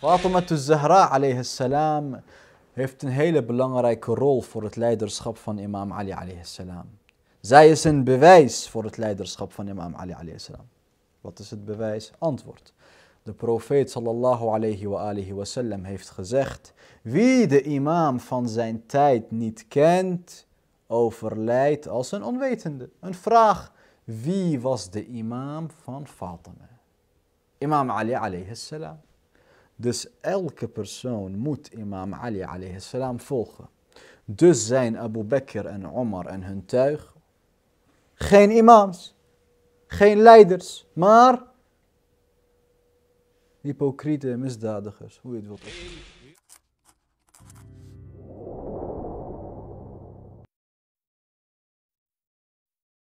Fatima Zahra alayhi salam heeft een hele belangrijke rol voor het leiderschap van imam Ali alayhi salam. Zij is een bewijs voor het leiderschap van imam Ali alayhi salam. Wat is het bewijs? Antwoord. De profeet sallallahu alayhi wa alihi wasallam heeft gezegd: Wie de imam van zijn tijd niet kent, overlijdt als een onwetende. Een vraag: wie was de imam van Fatima? Imam Ali alayhi salam. Dus elke persoon moet imam Ali alayhi salam volgen. Dus zijn Abu Bakr en Omar en hun tuig geen imams, geen leiders, maar hypocriete misdadigers, hoe je het wilt